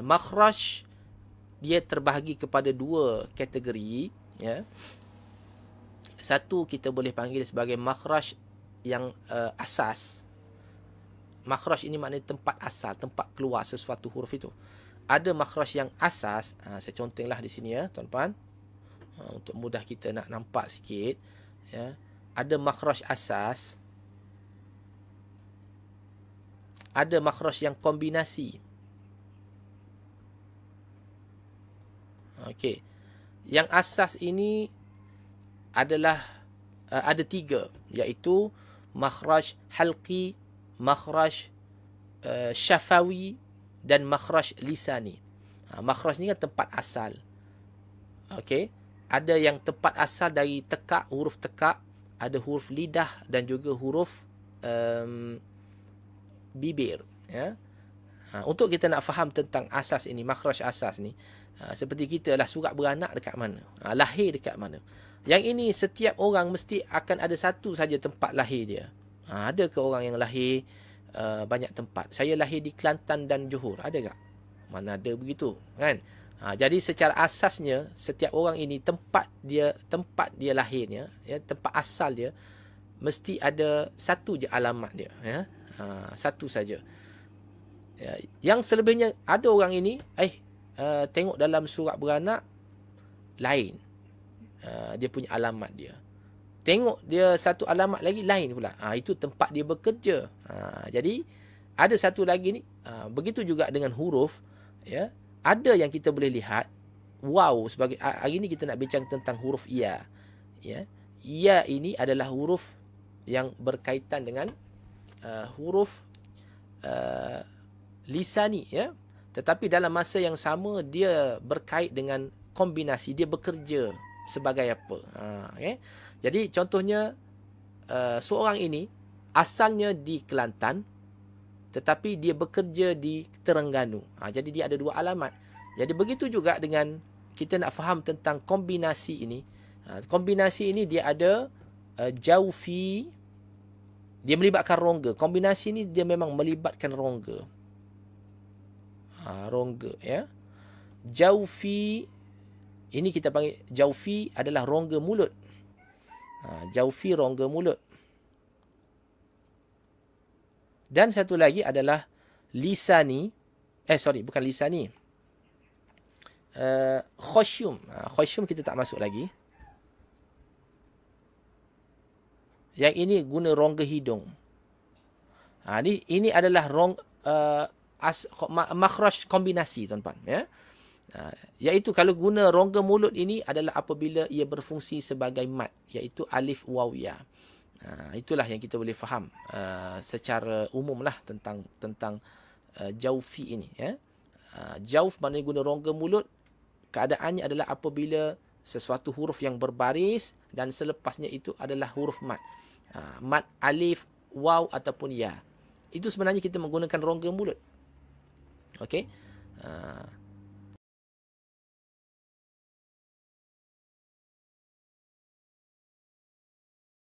makhraj dia terbahagi kepada dua kategori ya satu kita boleh panggil sebagai makhraj yang uh, asas makhraj ini maknanya tempat asal tempat keluar sesuatu huruf itu ada makhraj yang asas ha, saya contohlah di sini ya tuan-tuan ha, uh, untuk mudah kita nak nampak sikit ya ada makhraj asas ada makhraj yang kombinasi Okey. Yang asas ini adalah uh, ada tiga iaitu makhraj halqi, makhraj uh, syafawi dan makhraj lisani. Ha, makhraj ni kan tempat asal. Okey. Ada yang tempat asal dari tekak, huruf tekak, ada huruf lidah dan juga huruf um, bibir. Ya. Yeah. Ha, untuk kita nak faham tentang asas ini, makhraj asas ni, ha, seperti kita lah surat beranak dekat mana, ha, lahir dekat mana. Yang ini setiap orang mesti akan ada satu saja tempat lahir dia. Ha, ada ke orang yang lahir uh, banyak tempat? Saya lahir di Kelantan dan Johor. Ada tak? Mana ada begitu, kan? Ha, jadi secara asasnya setiap orang ini tempat dia tempat dia lahirnya, ya, tempat asal dia mesti ada satu je alamat dia, ya. Ha, satu saja. Ya, yang selebihnya ada orang ini eh uh, tengok dalam surat beranak lain uh, dia punya alamat dia tengok dia satu alamat lagi lain pula ha, itu tempat dia bekerja ha, jadi ada satu lagi ni ha, begitu juga dengan huruf ya ada yang kita boleh lihat wow sebagai hari ni kita nak bincang tentang huruf ia ya ia ya. ya ini adalah huruf yang berkaitan dengan uh, huruf lisani ya tetapi dalam masa yang sama dia berkait dengan kombinasi dia bekerja sebagai apa ha okay? jadi contohnya uh, seorang ini asalnya di Kelantan tetapi dia bekerja di Terengganu ha jadi dia ada dua alamat jadi begitu juga dengan kita nak faham tentang kombinasi ini ha, kombinasi ini dia ada uh, eh, jaufi dia melibatkan rongga kombinasi ini dia memang melibatkan rongga ha, rongga ya jaufi ini kita panggil jaufi adalah rongga mulut ha, jaufi rongga mulut dan satu lagi adalah lisani eh sorry bukan lisani uh, khosyum ha, khosyum kita tak masuk lagi yang ini guna rongga hidung. Ha, ini, ini adalah rong, uh, as, makhraj kombinasi tuan-tuan ya uh, iaitu kalau guna rongga mulut ini adalah apabila ia berfungsi sebagai mat iaitu alif waw ya uh, itulah yang kita boleh faham uh, secara umumlah tentang tentang uh, jaufi ini ya uh, jauf mana guna rongga mulut keadaannya adalah apabila sesuatu huruf yang berbaris dan selepasnya itu adalah huruf mat. Uh, mat alif, waw ataupun ya. Itu sebenarnya kita menggunakan rongga mulut okey uh,